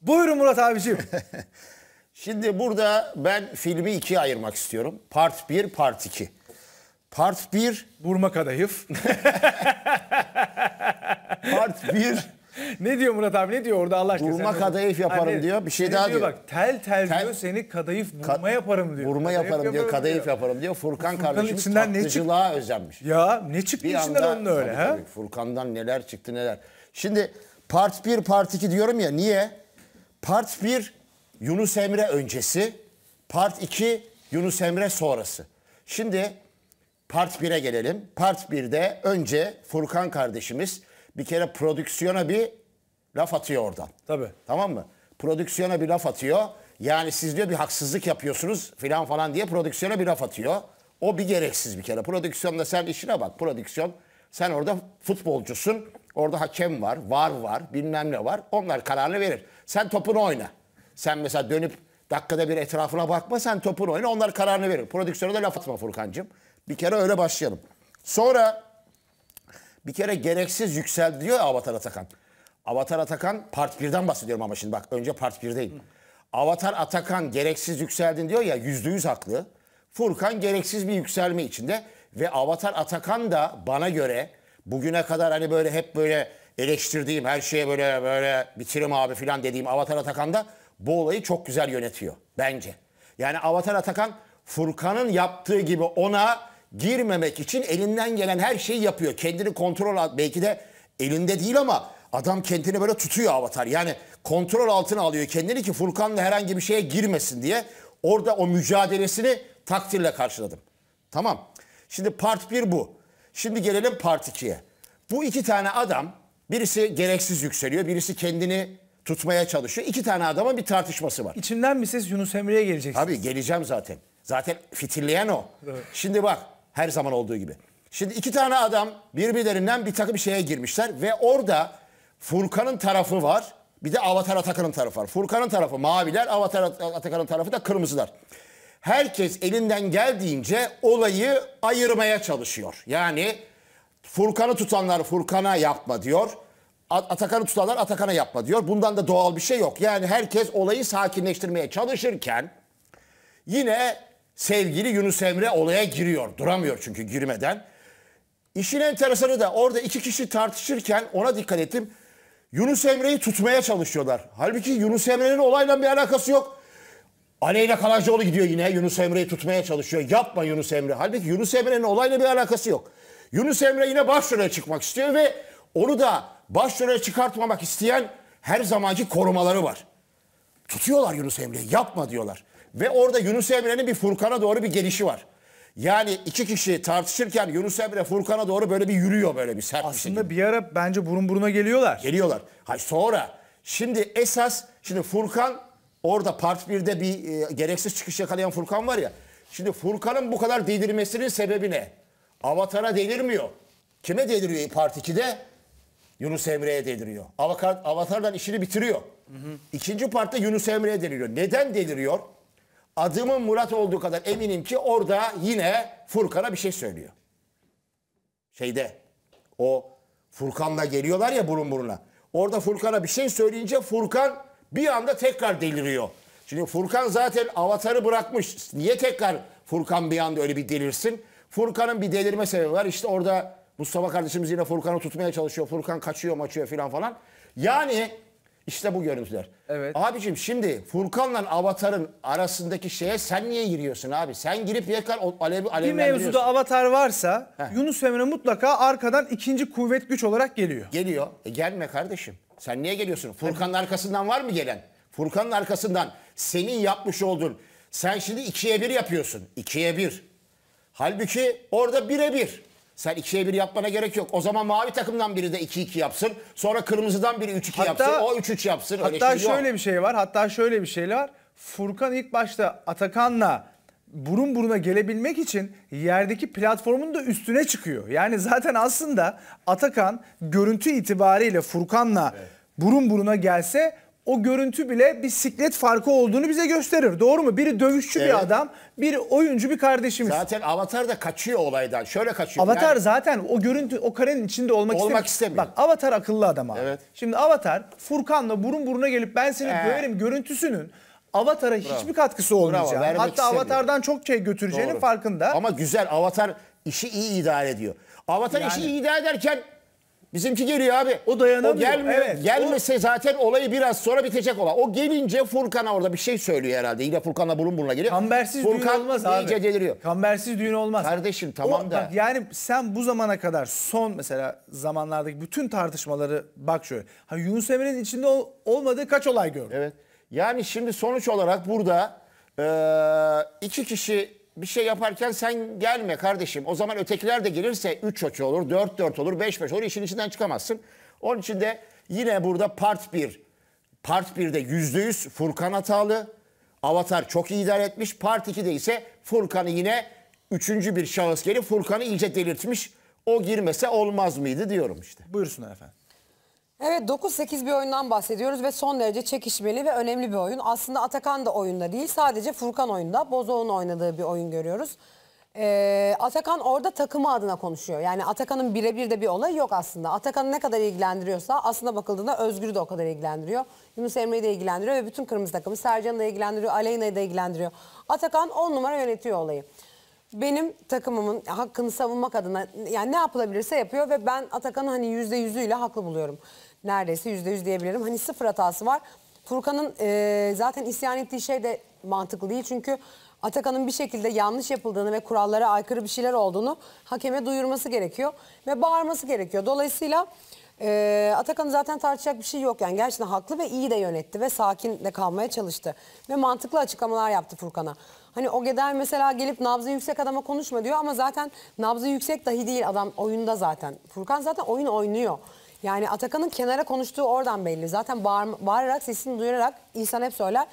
Buyurun Murat abiciğim. Şimdi burada ben filmi ikiye ayırmak istiyorum. Part 1, part 2. Part 1... Burma kadayıf. part 1... ne diyor Murat abi ne diyor orada Allah aşkına? Vurma kadayıf yaparım hani, diyor. Bir şey, şey daha diyor. Bak tel tel, tel diyor seni kadayıf vurma Ka yaparım diyor. Vurma kadayıf yaparım diyor, kadayıf yaparım diyor. Furkan, Furkan kardeşimiz içinden tatlıcılığa ne çık... özenmiş. Ya ne çıktı bir içinden anda, onun öyle tabii, ha? Tabii, Furkan'dan neler çıktı neler. Şimdi part 1 part 2 diyorum ya niye? Part 1 Yunus Emre öncesi, Part 2 Yunus Emre sonrası. Şimdi Part 1'e gelelim. Part 1'de önce Furkan kardeşimiz bir kere prodüksiyona bir laf atıyor oradan. Tabii. Tamam mı? Prodüksiyona bir laf atıyor. Yani siz diyor bir haksızlık yapıyorsunuz filan falan diye prodüksiyona bir laf atıyor. O bir gereksiz bir kere. Prodüksiyonda sen işine bak. Prodüksiyon sen orada futbolcusun. Orada hakem var, var var, bilmem ne var. Onlar kararını verir. Sen topunu oyna. Sen mesela dönüp dakikada bir etrafına bakma. Sen topunu oyna. Onlar kararını verir. Prodüksiyona da laf atma Furkan'cığım. Bir kere öyle başlayalım. Sonra bir kere gereksiz yükseldiyor ya Avatar Atakan. Avatar Atakan Part 1'den bahsediyorum ama şimdi bak önce Part 1'deyim. Hı. Avatar Atakan gereksiz yükseldin diyor ya yüzde yüz haklı. Furkan gereksiz bir yükselme içinde ve Avatar Atakan da bana göre bugüne kadar hani böyle hep böyle eleştirdiğim her şeye böyle böyle bitirim abi falan dediğim Avatar Atakan da bu olayı çok güzel yönetiyor bence. Yani Avatar Atakan Furkan'ın yaptığı gibi ona girmemek için elinden gelen her şeyi yapıyor. Kendini kontrol al belki de elinde değil ama adam kendini böyle tutuyor Avatar. Yani kontrol altına alıyor kendini ki Furkan'la herhangi bir şeye girmesin diye. Orada o mücadelesini takdirle karşıladım. Tamam. Şimdi part 1 bu. Şimdi gelelim part 2'ye. Bu iki tane adam birisi gereksiz yükseliyor, birisi kendini tutmaya çalışıyor. İki tane adamın bir tartışması var. İçinden mi siz Yunus Emre'ye geleceksiniz. Tabii geleceğim zaten. Zaten fitilleyen o. Evet. Şimdi bak her zaman olduğu gibi. Şimdi iki tane adam birbirlerinden bir takım şeye girmişler ve orada Furkan'ın tarafı var. Bir de Avatar Atakan'ın tarafı var. Furkan'ın tarafı maviler, Avatar Atakan'ın tarafı da kırmızılar herkes elinden geldiğince olayı ayırmaya çalışıyor. Yani Furkan'ı tutanlar Furkan'a yapma diyor. Atakan'ı tutanlar Atakan'a yapma diyor. Bundan da doğal bir şey yok. Yani herkes olayı sakinleştirmeye çalışırken yine sevgili Yunus Emre olaya giriyor. Duramıyor çünkü girmeden. İşin enteresanı da orada iki kişi tartışırken ona dikkat ettim. Yunus Emre'yi tutmaya çalışıyorlar. Halbuki Yunus Emre'nin olayla bir alakası yok. Aleyna Kalaycıoğlu gidiyor yine Yunus Emre'yi tutmaya çalışıyor. Yapma Yunus Emre. Halbuki Yunus Emre'nin olayla bir alakası yok. Yunus Emre yine başrole çıkmak istiyor ve onu da başrole çıkartmamak isteyen her zamanki korumaları var. Tutuyorlar Yunus Emre'yi yapma diyorlar. Ve orada Yunus Emre'nin bir Furkan'a doğru bir gelişi var. Yani iki kişi tartışırken Yunus Emre Furkan'a doğru böyle bir yürüyor böyle bir sert Aslında bir, şekilde. bir ara bence burun buruna geliyorlar. Geliyorlar. Hayır sonra şimdi esas şimdi Furkan Orada part 1'de bir e, gereksiz çıkış yakalayan Furkan var ya. Şimdi Furkan'ın bu kadar delirmesinin sebebi ne? Avatar'a delirmiyor. Kime deliriyor part 2'de? Yunus Emre'ye deliriyor. Avatar, Avatar'dan işini bitiriyor. Hı hı. İkinci partta Yunus Emre'ye deliriyor. Neden deliriyor? Adımın Murat olduğu kadar eminim ki orada yine Furkan'a bir şey söylüyor. Şeyde o Furkan'la geliyorlar ya burun buruna. Orada Furkan'a bir şey söyleyince Furkan bir anda tekrar deliriyor. Şimdi Furkan zaten avatarı bırakmış. Niye tekrar Furkan bir anda öyle bir delirsin? Furkan'ın bir delirme sebebi var. İşte orada Mustafa kardeşimiz yine Furkan'ı tutmaya çalışıyor. Furkan kaçıyor maçıyor filan falan. Yani işte bu görüntüler. Evet. Abicim şimdi Furkan'la Avatar'ın arasındaki şeye sen niye giriyorsun abi? Sen girip yakar alevi Bir mevzuda Avatar varsa Heh. Yunus Emre mutlaka arkadan ikinci kuvvet güç olarak geliyor. Geliyor. E gelme kardeşim. Sen niye geliyorsun? Furkan'ın arkasından var mı gelen? Furkan'ın arkasından senin yapmış olduğun. Sen şimdi ikiye bir yapıyorsun. İkiye bir. Halbuki orada bire bir. Sen ikiye bir yapmana gerek yok. O zaman mavi takımdan biri de 2-2 yapsın. Sonra kırmızıdan biri 3-2 yapsın. O 3-3 yapsın. Öyle Hatta şey yok. şöyle bir şey var. Hatta şöyle bir şey var. Furkan ilk başta Atakan'la burun buruna gelebilmek için yerdeki platformun da üstüne çıkıyor. Yani zaten aslında Atakan görüntü itibariyle Furkan'la burun buruna gelse o görüntü bile bir siklet farkı olduğunu bize gösterir. Doğru mu? Biri dövüşçü evet. bir adam, biri oyuncu bir kardeşimiz. Zaten Avatar da kaçıyor olaydan. Şöyle kaçıyor. Avatar yani... zaten o görüntü, o karenin içinde olmak, olmak istemiyor. istemiyor. Bak Avatar akıllı adam abi. Evet. Şimdi Avatar Furkan'la burun buruna gelip ben seni ee. döverim görüntüsünün Avatar'a Bravo. hiçbir katkısı olmayacağını, Bravo, hatta istemiyor. Avatar'dan çok şey götüreceğinin Doğru. farkında. Ama güzel Avatar işi iyi idare ediyor. Avatar yani... işi iyi idare ederken Bizimki geliyor abi. O dayanamıyor. O gelmiyor. Evet, Gelmese o... zaten olayı biraz sonra bitecek olan. O gelince Furkan'a orada bir şey söylüyor herhalde. Yine Furkan'la burun buruna geliyor. Kambersiz Furkan düğün olmaz abi. iyice deliriyor. Kambersiz düğün olmaz. Kardeşim tamam o, da. Bak, yani sen bu zamana kadar son mesela zamanlardaki bütün tartışmaları bak şöyle. Ha, Yunus Emre'nin içinde ol, olmadığı kaç olay gördün? Evet. Yani şimdi sonuç olarak burada e, iki kişi bir şey yaparken sen gelme kardeşim. O zaman ötekiler de gelirse 3-3 olur, 4-4 olur, 5-5 olur. işin içinden çıkamazsın. Onun için de yine burada part 1. Part 1'de %100 Furkan hatalı. Avatar çok iyi idare etmiş. Part 2'de ise Furkan'ı yine üçüncü bir şahıs gelip Furkan'ı iyice delirtmiş. O girmese olmaz mıydı diyorum işte. Buyursun efendim. Evet 9-8 bir oyundan bahsediyoruz ve son derece çekişmeli ve önemli bir oyun. Aslında Atakan da oyunda değil sadece Furkan oyunda. Bozoğ'un oynadığı bir oyun görüyoruz. Ee, Atakan orada takımı adına konuşuyor. Yani Atakan'ın birebir de bir olayı yok aslında. Atakan'ı ne kadar ilgilendiriyorsa aslında bakıldığında Özgür'ü de o kadar ilgilendiriyor. Yunus Emre'yi de ilgilendiriyor ve bütün kırmızı takımı Sercan'ı da ilgilendiriyor, Aleyna'yı da ilgilendiriyor. Atakan 10 numara yönetiyor olayı benim takımımın hakkını savunmak adına yani ne yapılabilirse yapıyor ve ben Atakan'ı hani yüzde yüzüyle haklı buluyorum neredeyse yüzde yüz diyebilirim. Hani sıfır hatası var. Furkan'ın e, zaten isyan ettiği şey de mantıklı değil. Çünkü Atakan'ın bir şekilde yanlış yapıldığını ve kurallara aykırı bir şeyler olduğunu hakeme duyurması gerekiyor. Ve bağırması gerekiyor. Dolayısıyla e, Atakan'ın zaten tartışacak bir şey yok. Yani gerçekten haklı ve iyi de yönetti ve sakin de kalmaya çalıştı. Ve mantıklı açıklamalar yaptı Furkan'a. Hani o geder mesela gelip nabzı yüksek adama konuşma diyor ama zaten nabzı yüksek dahi değil adam oyunda zaten. Furkan zaten oyun oynuyor. Yani Atakan'ın kenara konuştuğu oradan belli. Zaten bağır, bağırarak, sesini duyurarak insan hep söyler.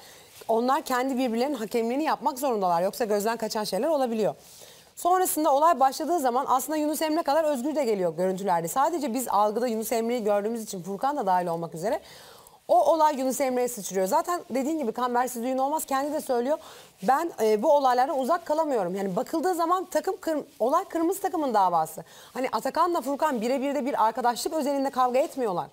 Onlar kendi birbirlerinin hakemliğini yapmak zorundalar. Yoksa gözden kaçan şeyler olabiliyor. Sonrasında olay başladığı zaman aslında Yunus Emre kadar Özgür de geliyor görüntülerde. Sadece biz algıda Yunus Emre'yi gördüğümüz için Furkan da dahil olmak üzere o olay Yunus Emre'ye sıçrıyor. Zaten dediğin gibi kan versiz düğün olmaz. Kendi de söylüyor. Ben e, bu olaylara uzak kalamıyorum. Yani bakıldığı zaman takım kırm olay kırmızı takımın davası. Hani Atakan'la Furkan birebir de bir arkadaşlık özelinde kavga etmiyorlar.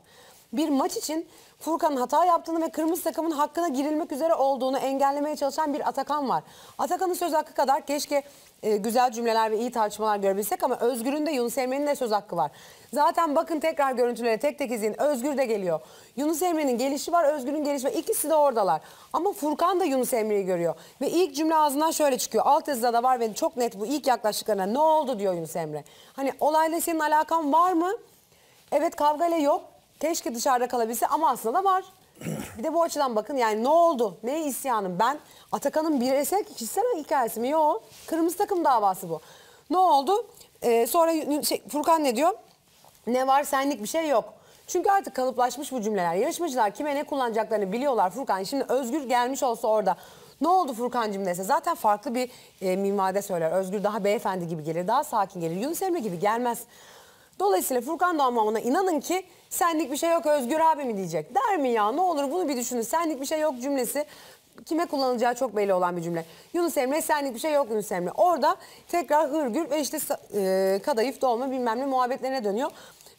Bir maç için Furkan'ın hata yaptığını ve kırmızı takımın hakkına girilmek üzere olduğunu engellemeye çalışan bir Atakan var. Atakan'ın söz hakkı kadar keşke e, güzel cümleler ve iyi tartışmalar görebilsek ama Özgür'ün de Yunus Emre'nin de söz hakkı var. Zaten bakın tekrar görüntülere tek tek izleyin. Özgür de geliyor. Yunus Emre'nin gelişi var, Özgür'ün gelişi var. İkisi de oradalar. Ama Furkan da Yunus Emre'yi görüyor. Ve ilk cümle ağzından şöyle çıkıyor. Alt yazıda da var ve çok net bu ilk yaklaştıklarına ne oldu diyor Yunus Emre. Hani olayla senin alakan var mı? Evet kavgayla yok. Keşke dışarıda kalabilse ama aslında da var. Bir de bu açıdan bakın yani ne oldu? Ne isyanım? Ben Atakan'ın bireysel kişisel hikayesi mi? Yok. Kırmızı takım davası bu. Ne oldu? Ee, sonra şey, Furkan ne diyor? Ne var senlik bir şey yok. Çünkü artık kalıplaşmış bu cümleler. Yarışmacılar kime ne kullanacaklarını biliyorlar Furkan. Şimdi Özgür gelmiş olsa orada ne oldu Furkan'cım dese zaten farklı bir e, mimade söyler. Özgür daha beyefendi gibi gelir, daha sakin gelir. Yunus Emre gibi gelmez. Dolayısıyla Furkan da ama inanın ki Senlik bir şey yok Özgür abi mi diyecek? Der mi ya ne olur bunu bir düşünün. Senlik bir şey yok cümlesi kime kullanılacağı çok belli olan bir cümle. Yunus Emre senlik bir şey yok Yunus Emre. Orada tekrar hırgür ve işte e, kadayıf dolma bilmem ne muhabbetlerine dönüyor.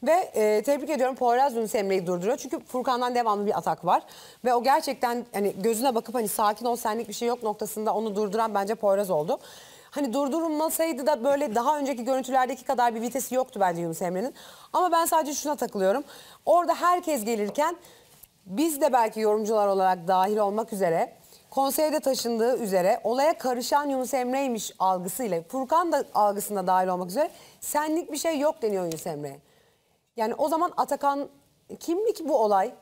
Ve e, tebrik ediyorum Poyraz Yunus Emre'yi durduruyor. Çünkü Furkan'dan devamlı bir atak var. Ve o gerçekten hani gözüne bakıp hani sakin ol senlik bir şey yok noktasında onu durduran bence Poyraz oldu. Hani durdurulmasaydı da böyle daha önceki görüntülerdeki kadar bir vitesi yoktu bence Yunus Emre'nin. Ama ben sadece şuna takılıyorum. Orada herkes gelirken biz de belki yorumcular olarak dahil olmak üzere konseyde taşındığı üzere olaya karışan Yunus Emre'ymiş algısıyla Furkan da algısına dahil olmak üzere senlik bir şey yok deniyor Yunus Emre'ye. Yani o zaman Atakan kimlik bu olay?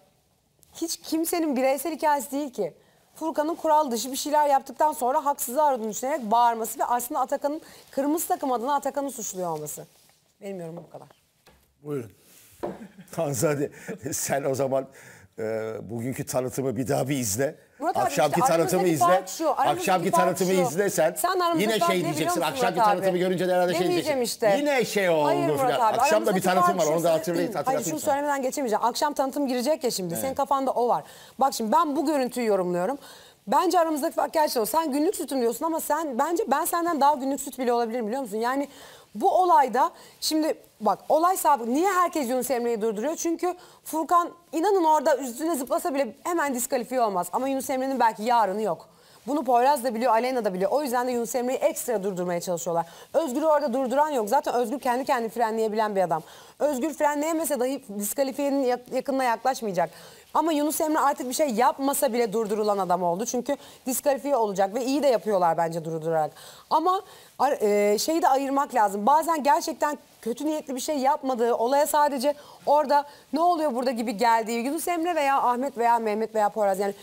Hiç kimsenin bireysel hikayesi değil ki. Furkan'ın kural dışı bir şeyler yaptıktan sonra haksız aradığını düşünerek bağırması ve aslında Atakan'ın kırmızı takım adına Atakan'ı suçluyor olması. Benim yorumum bu kadar. Buyurun. Hanzade sen o zaman e, bugünkü tanıtımı bir daha bir izle. Murat akşamki işte tanıtımı izle. şu, akşamki fark tanıtımı izle sen. Sen yine şey fark ne şey diyeceksin. musun Akşamki Murat tanıtımı görünce de herhalde şey diyeceksin. işte. Yine şey oldu Hayır abi. Akşam da bir tanıtım var. fark Onu şu. da hatırlayın. Hayır hatırlatayım şunu sana. söylemeden geçemeyeceğim. Akşam tanıtım girecek ya şimdi. Senin kafanda o var. Bak şimdi ben bu görüntüyü yorumluyorum. Bence aramızdaki fark gerçekten o. Sen günlük sütüm diyorsun ama sen bence ben senden daha günlük süt bile olabilirim biliyor musun? Yani bu olayda şimdi bak olay sahibi niye herkes Yunus Emre'yi durduruyor? Çünkü Furkan inanın orada üstüne zıplasa bile hemen diskalifiye olmaz. Ama Yunus Emre'nin belki yarını yok. Bunu Poyraz da biliyor, Aleyna da biliyor. O yüzden de Yunus Emre'yi ekstra durdurmaya çalışıyorlar. Özgür'ü orada durduran yok. Zaten Özgür kendi kendini frenleyebilen bir adam. Özgür frenleyemese dahi diskalifiyenin yakınına yaklaşmayacak. Ama Yunus Emre artık bir şey yapmasa bile durdurulan adam oldu. Çünkü diskalifiye olacak ve iyi de yapıyorlar bence durdurarak. Ama e, şeyi de ayırmak lazım. Bazen gerçekten kötü niyetli bir şey yapmadığı, olaya sadece orada ne oluyor burada gibi geldiği Yunus Emre veya Ahmet veya Mehmet veya Poyraz yani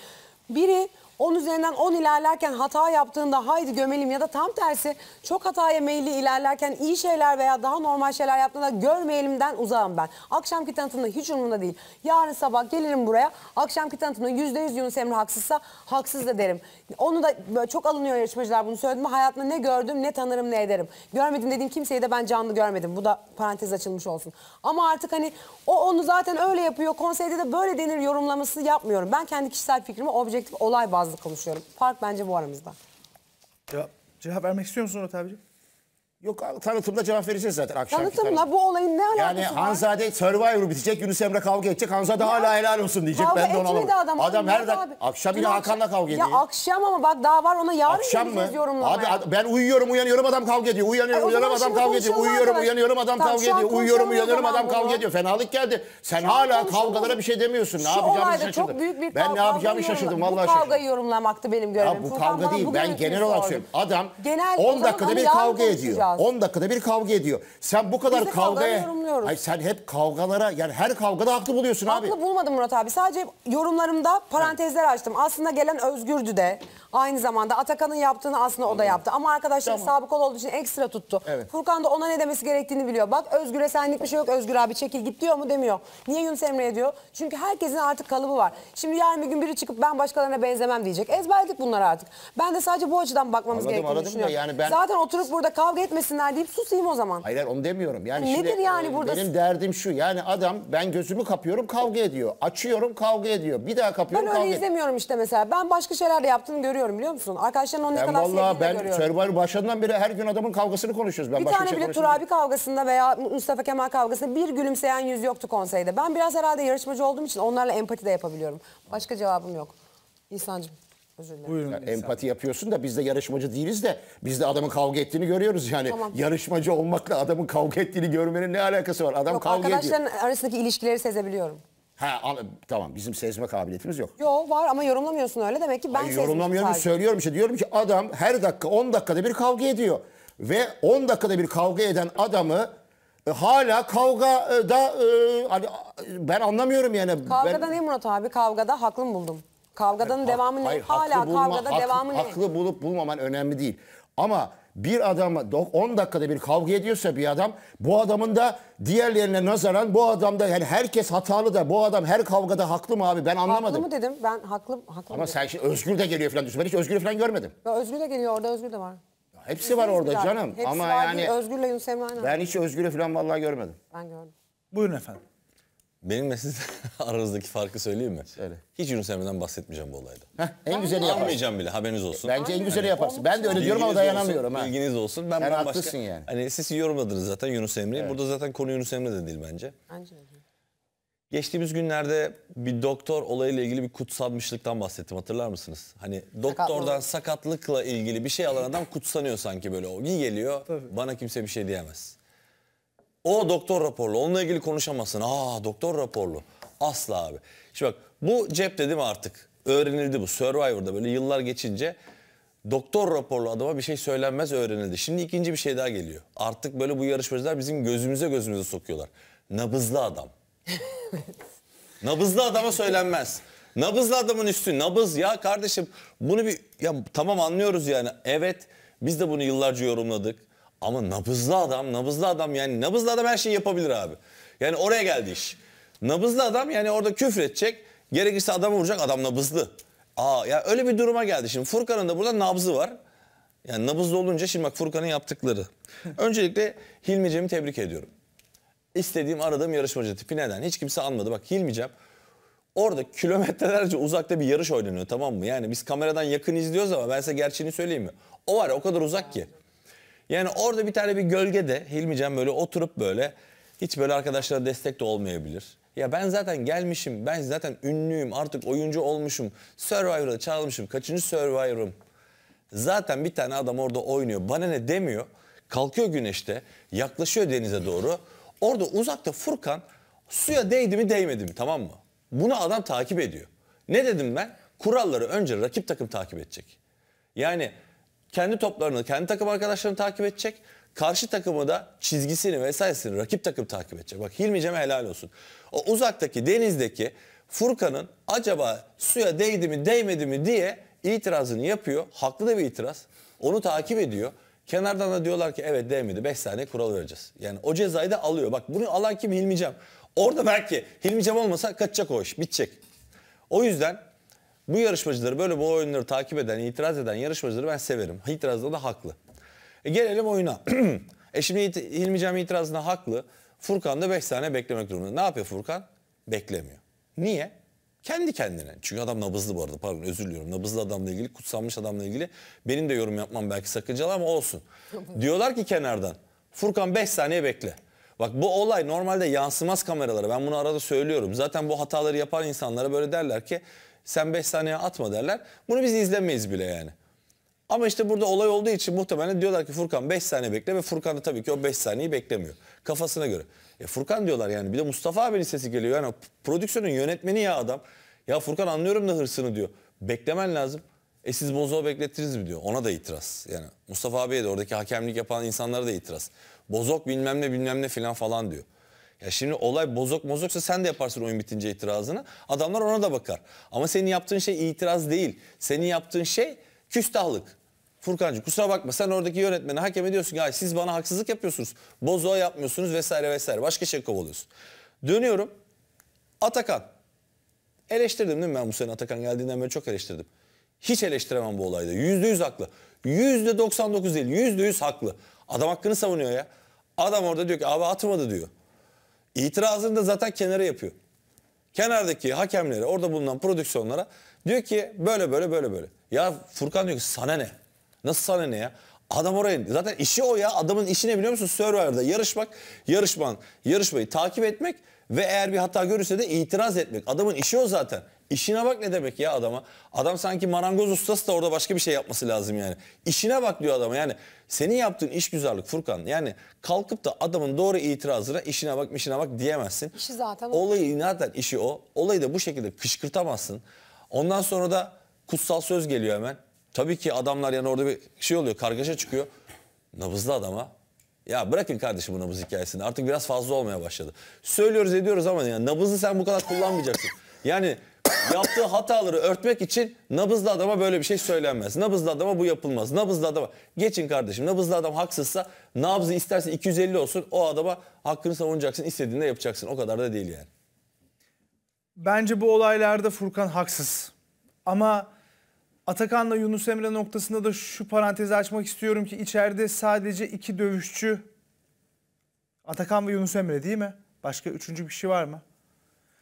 biri 10 üzerinden 10 ilerlerken hata yaptığında haydi gömelim ya da tam tersi çok hataya meyilli ilerlerken iyi şeyler veya daha normal şeyler yaptığında görmeyelimden uzağım ben. Akşamki tanıtımda hiç umurumda değil. Yarın sabah gelirim buraya akşamki tanıtımda %100 Yunus Emre haksızsa haksız da derim. Onu da çok alınıyor yarışmacılar bunu söyledim. Hayatımda ne gördüm ne tanırım ne ederim. Görmedim dediğim kimseyi de ben canlı görmedim. Bu da parantez açılmış olsun. Ama artık hani o onu zaten öyle yapıyor konseyde de böyle denir yorumlaması yapmıyorum. Ben kendi kişisel fikrimi objektif olay bazlı fazla konuşuyorum. Fark bence bu aramızda. Ya, cevap vermek istiyor musun Murat abicim? Yok tanıtımda cevap vereceğiz zaten akşam. Tanıtımla tarafı. bu olayın ne alakası yani var? Yani Hanzade Survivor bitecek, Yunus Emre kavga edecek. Hanzade ya, hala helal olsun diyecek. Kavga ben de onu alamam. Adam, adam her dakika akşam yine Hakan'la kavga ediyor. Ya akşam ama bak daha var ona yarın akşam mı? Abi, ad, ben uyuyorum uyanıyorum adam kavga ediyor. E, uyanıyorum uyanıyorum adam kavga ediyor. Uyuyorum uyanıyorum adam kavga ediyor. Uyuyorum uyanıyorum adam kavga ediyor. Fenalık geldi. Sen hala kavgalara bir şey demiyorsun. Ne yapacağımı şaşırdım. Ben ne yapacağımı şaşırdım vallahi şaşırdım. Bu kavgayı yorumlamaktı benim görevim. Bu kavga değil ben genel olarak söylüyorum. Adam 10 dakikada bir kavga ediyor lazım. 10 dakikada bir kavga ediyor. Sen bu kadar Biz de kavgaya... Ay sen hep kavgalara yani her kavgada haklı buluyorsun abi. Haklı bulmadım Murat abi. Sadece yorumlarımda parantezler açtım. Aslında gelen Özgür'dü de. Aynı zamanda Atakan'ın yaptığını aslında o da yaptı. Ama arkadaşlar Tamam. sabık olduğu için ekstra tuttu. Evet. Furkan da ona ne demesi gerektiğini biliyor. Bak Özgür'e senlik bir şey yok. Özgür abi çekil git diyor mu demiyor. Niye Yunus Emre'ye diyor? Çünkü herkesin artık kalıbı var. Şimdi yarın bir gün biri çıkıp ben başkalarına benzemem diyecek. Ezberledik bunları artık. Ben de sadece bu açıdan bakmamız Anladım, gerektiğini anladım da yani ben- Zaten oturup burada kavga etme demesinler deyip susayım o zaman. Hayır onu demiyorum. Yani Nedir şimdi, yani e, burada? Benim derdim şu yani adam ben gözümü kapıyorum kavga ediyor. Açıyorum kavga ediyor. Bir daha kapıyorum kavga ediyor. Ben öyle izlemiyorum işte mesela. Ben başka şeyler de yaptığını görüyorum biliyor musun? Arkadaşların onu ne kadar sevdiğini ben görüyorum. Survivor başından beri her gün adamın kavgasını konuşuyoruz. Ben bir tane şey bile Turabi kavgasında veya Mustafa Kemal kavgasında bir gülümseyen yüz yoktu konseyde. Ben biraz herhalde yarışmacı olduğum için onlarla empati de yapabiliyorum. Başka cevabım yok. İhsan'cığım. Buyurun. Yani empati yapıyorsun da biz de yarışmacı değiliz de biz de adamın kavga ettiğini görüyoruz yani. Tamam. Yarışmacı olmakla adamın kavga ettiğini görmenin ne alakası var? Adam Yok, kavga arkadaşların ediyor. Arkadaşların arasındaki ilişkileri sezebiliyorum. Ha tamam bizim sezme kabiliyetimiz yok. Yok var ama yorumlamıyorsun öyle demek ki ben Hayır, yorumlamıyorum sadece. söylüyorum işte diyorum ki adam her dakika 10 dakikada bir kavga ediyor. Ve 10 dakikada bir kavga eden adamı e, hala kavgada e, e, hani ben anlamıyorum yani. Kavgada ben... ne abi? Kavgada haklı buldum. Kavgadan devamı ne? Hayır, Hala bulma, kavgada ak, devamı ne? Aklı bulup bulmaman önemli değil. Ama bir adam 10 dakikada bir kavga ediyorsa bir adam bu adamın da diğerlerine nazaran bu adamda yani herkes hatalı da bu adam her kavgada haklı mı abi ben anlamadım. Haklı mı dedim ben haklı haklı. Ama sen şimdi Özgür de geliyor falan diyorsun ben hiç Özgür falan görmedim. Ya Özgür de geliyor orada Özgür de var. Ya hepsi Özgür var orada canım. Hepsi Ama var yani değil. Özgür'le Yunus Emre Ben hiç Özgür'ü falan vallahi görmedim. Ben gördüm. Buyurun efendim. Benimle siz aranızdaki farkı söyleyeyim mi? Söyle. Hiç Yunus Emre'den bahsetmeyeceğim bu olayda. Heh, en güzeli yaparsın. Anmayacağım bile haberiniz olsun. Bence en güzeli yaparsın. Ben de öyle diyorum ama Bilginiz dayanamıyorum. olsun, ha. Bilginiz olsun. Ben Sen bambaşka- haklısın yani. Hani siz yorumladınız zaten Yunus Emre'yi. Burada zaten konu Yunus Emre de değil bence. Bence de. Geçtiğimiz günlerde bir doktor olayıyla ilgili bir kutsanmışlıktan bahsettim hatırlar mısınız? Hani doktordan sakatlıkla ilgili bir şey alan adam kutsanıyor sanki böyle. O iyi geliyor bana kimse bir şey diyemez. O doktor raporlu. Onunla ilgili konuşamazsın. Aa doktor raporlu. Asla abi. Şimdi bak bu cep dedim artık. Öğrenildi bu. Survivor'da böyle yıllar geçince doktor raporlu adama bir şey söylenmez öğrenildi. Şimdi ikinci bir şey daha geliyor. Artık böyle bu yarışmacılar bizim gözümüze gözümüze sokuyorlar. Nabızlı adam. Nabızlı adama söylenmez. Nabızlı adamın üstü nabız ya kardeşim bunu bir ya tamam anlıyoruz yani evet biz de bunu yıllarca yorumladık. Ama nabızlı adam, nabızlı adam yani nabızlı adam her şeyi yapabilir abi. Yani oraya geldi iş. Nabızlı adam yani orada küfür edecek. Gerekirse adamı vuracak adam nabızlı. Aa ya öyle bir duruma geldi. Şimdi Furkan'ın da burada nabzı var. Yani nabızlı olunca şimdi bak Furkan'ın yaptıkları. Öncelikle Hilmi Cem'i tebrik ediyorum. İstediğim aradığım yarışmacı tipi neden? Hiç kimse almadı. Bak Hilmi Cem orada kilometrelerce uzakta bir yarış oynanıyor tamam mı? Yani biz kameradan yakın izliyoruz ama ben size gerçeğini söyleyeyim mi? O var ya o kadar uzak ki. Yani orada bir tane bir gölgede Hilmi Can böyle oturup böyle hiç böyle arkadaşlara destek de olmayabilir. Ya ben zaten gelmişim, ben zaten ünlüyüm, artık oyuncu olmuşum, survivorda çağrılmışım, kaçıncı Survivor'ım? Zaten bir tane adam orada oynuyor, bana ne demiyor. Kalkıyor güneşte, yaklaşıyor denize doğru. Orada uzakta Furkan suya değdi mi değmedi mi tamam mı? Bunu adam takip ediyor. Ne dedim ben? Kuralları önce rakip takım takip edecek. Yani kendi toplarını, kendi takım arkadaşlarını takip edecek. Karşı takımı da çizgisini vesairesini rakip takım takip edecek. Bak Hilmi Cem'e helal olsun. O uzaktaki denizdeki Furkan'ın acaba suya değdi mi değmedi mi diye itirazını yapıyor. Haklı da bir itiraz. Onu takip ediyor. Kenardan da diyorlar ki evet değmedi 5 saniye kural vereceğiz. Yani o cezayı da alıyor. Bak bunu alan kim Hilmi Cem. Orada belki Hilmi Cem olmasa kaçacak o iş bitecek. O yüzden bu yarışmacıları böyle bu oyunları takip eden, itiraz eden yarışmacıları ben severim. İtirazda da haklı. E gelelim oyuna. e şimdi Hilmi Cem itirazında haklı. Furkan da 5 saniye beklemek durumunda. Ne yapıyor Furkan? Beklemiyor. Niye? Kendi kendine. Çünkü adam nabızlı bu arada pardon özür diliyorum. Nabızlı adamla ilgili, kutsanmış adamla ilgili benim de yorum yapmam belki sakıncalı ama olsun. Diyorlar ki kenardan Furkan 5 saniye bekle. Bak bu olay normalde yansımaz kameralara. Ben bunu arada söylüyorum. Zaten bu hataları yapan insanlara böyle derler ki sen 5 saniye atma derler. Bunu biz izlemeyiz bile yani. Ama işte burada olay olduğu için muhtemelen diyorlar ki Furkan 5 saniye bekle ve Furkan da tabii ki o 5 saniyeyi beklemiyor. Kafasına göre. E Furkan diyorlar yani bir de Mustafa abinin sesi geliyor. Yani prodüksiyonun yönetmeni ya adam. Ya Furkan anlıyorum da hırsını diyor. Beklemen lazım. E siz Bozo'yu beklettiniz mi diyor. Ona da itiraz. Yani Mustafa abiye de oradaki hakemlik yapan insanlara da itiraz. Bozok bilmem ne bilmem ne filan falan diyor. Ya şimdi olay bozuk bozuksa sen de yaparsın oyun bitince itirazını. Adamlar ona da bakar. Ama senin yaptığın şey itiraz değil. Senin yaptığın şey küstahlık. Furkancı kusura bakma sen oradaki yönetmeni hakem ediyorsun. ki siz bana haksızlık yapıyorsunuz. Bozuğa yapmıyorsunuz vesaire vesaire. Başka şey kovalıyorsun. Dönüyorum. Atakan. Eleştirdim değil mi ben bu sene Atakan geldiğinden beri çok eleştirdim. Hiç eleştiremem bu olayda. Yüzde yüz haklı. Yüzde doksan dokuz değil. Yüzde yüz haklı. Adam hakkını savunuyor ya. Adam orada diyor ki abi atmadı diyor. İtirazını da zaten kenara yapıyor. Kenardaki hakemlere, orada bulunan prodüksiyonlara diyor ki böyle böyle böyle böyle. Ya Furkan diyor ki sana ne? Nasıl sana ne ya? Adam oraya zaten işi o ya. Adamın işi ne biliyor musun? Survivor'da yarışmak, yarışman, yarışmayı takip etmek ve eğer bir hata görürse de itiraz etmek. Adamın işi o zaten. İşine bak ne demek ya adama. Adam sanki marangoz ustası da orada başka bir şey yapması lazım yani. İşine bak diyor adama yani. Senin yaptığın iş güzellik Furkan. Yani kalkıp da adamın doğru itirazına işine bak işine bak diyemezsin. İşi zaten o. Olayı zaten işi o. Olayı da bu şekilde kışkırtamazsın. Ondan sonra da kutsal söz geliyor hemen. Tabii ki adamlar yani orada bir şey oluyor kargaşa çıkıyor. Nabızlı adama ya bırakın kardeşim bu nabız hikayesini. Artık biraz fazla olmaya başladı. Söylüyoruz ediyoruz ama yani nabızı sen bu kadar kullanmayacaksın. Yani yaptığı hataları örtmek için nabızlı adama böyle bir şey söylenmez. Nabızlı adama bu yapılmaz. Nabızlı adama geçin kardeşim. Nabızlı adam haksızsa nabzı istersen 250 olsun o adama hakkını savunacaksın istediğinde yapacaksın. O kadar da değil yani. Bence bu olaylarda Furkan haksız. Ama Atakan'la Yunus Emre noktasında da şu parantezi açmak istiyorum ki içeride sadece iki dövüşçü Atakan ve Yunus Emre değil mi? Başka üçüncü bir kişi var mı?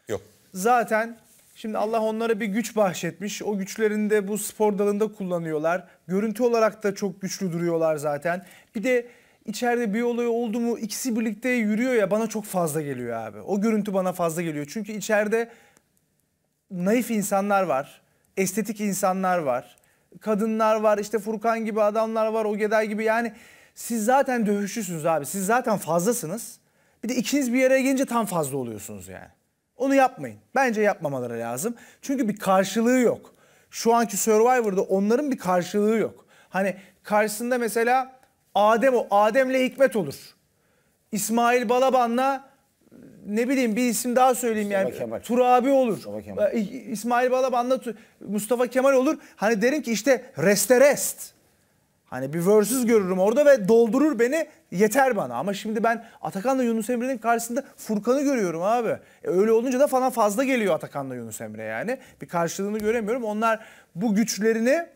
Yok. Zaten Şimdi Allah onlara bir güç bahşetmiş. O güçlerini de bu spor dalında kullanıyorlar. Görüntü olarak da çok güçlü duruyorlar zaten. Bir de içeride bir olay oldu mu ikisi birlikte yürüyor ya bana çok fazla geliyor abi. O görüntü bana fazla geliyor. Çünkü içeride naif insanlar var. Estetik insanlar var. Kadınlar var işte Furkan gibi adamlar var. o Ogeday gibi yani siz zaten dövüşçüsünüz abi. Siz zaten fazlasınız. Bir de ikiniz bir yere gelince tam fazla oluyorsunuz yani. Onu yapmayın. Bence yapmamaları lazım. Çünkü bir karşılığı yok. Şu anki Survivor'da onların bir karşılığı yok. Hani karşısında mesela Adem o. Adem'le Hikmet olur. İsmail Balaban'la ne bileyim bir isim daha söyleyeyim Mustafa yani. Kemal. Tur abi olur. Mustafa Kemal. Ee, İsmail Balaban'la Mustafa Kemal olur. Hani derim ki işte reste rest. Hani bir versus görürüm orada ve doldurur beni yeter bana. Ama şimdi ben Atakan'la Yunus Emre'nin karşısında Furkan'ı görüyorum abi. E öyle olunca da falan fazla geliyor Atakan'la Yunus Emre yani. Bir karşılığını göremiyorum. Onlar bu güçlerini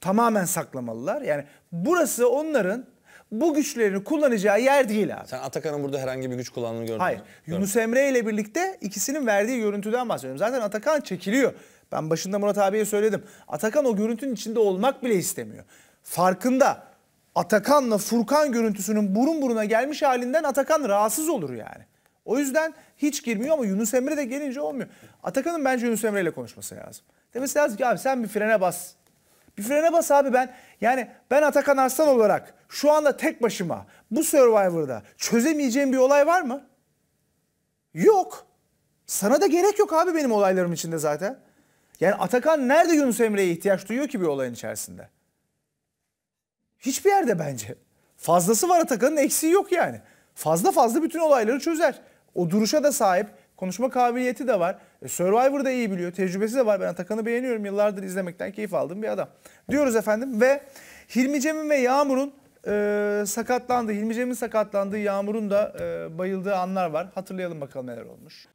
tamamen saklamalılar. Yani burası onların bu güçlerini kullanacağı yer değil abi. Sen Atakan'ın burada herhangi bir güç kullandığını gördün Hayır. mü? Hayır. Yunus Emre ile birlikte ikisinin verdiği görüntüden bahsediyorum. Zaten Atakan çekiliyor. Ben başında Murat abiye söyledim. Atakan o görüntünün içinde olmak bile istemiyor. Farkında. Atakan'la Furkan görüntüsünün burun buruna gelmiş halinden Atakan rahatsız olur yani. O yüzden hiç girmiyor ama Yunus Emre de gelince olmuyor. Atakan'ın bence Yunus Emre ile konuşması lazım. Demesi lazım ki abi sen bir frene bas. Bir frene bas abi ben. Yani ben Atakan Arslan olarak şu anda tek başıma bu Survivor'da çözemeyeceğim bir olay var mı? Yok. Sana da gerek yok abi benim olaylarım içinde zaten. Yani Atakan nerede Yunus Emre'ye ihtiyaç duyuyor ki bir olayın içerisinde? Hiçbir yerde bence. Fazlası var Atakan'ın eksiği yok yani. Fazla fazla bütün olayları çözer. O duruşa da sahip, konuşma kabiliyeti de var. E, da iyi biliyor, tecrübesi de var. Ben Atakan'ı beğeniyorum. Yıllardır izlemekten keyif aldığım bir adam. Diyoruz efendim ve Hilmi Cem'in ve Yağmur'un e, sakatlandığı, Hilmi Cem'in sakatlandığı, Yağmur'un da e, bayıldığı anlar var. Hatırlayalım bakalım neler olmuş.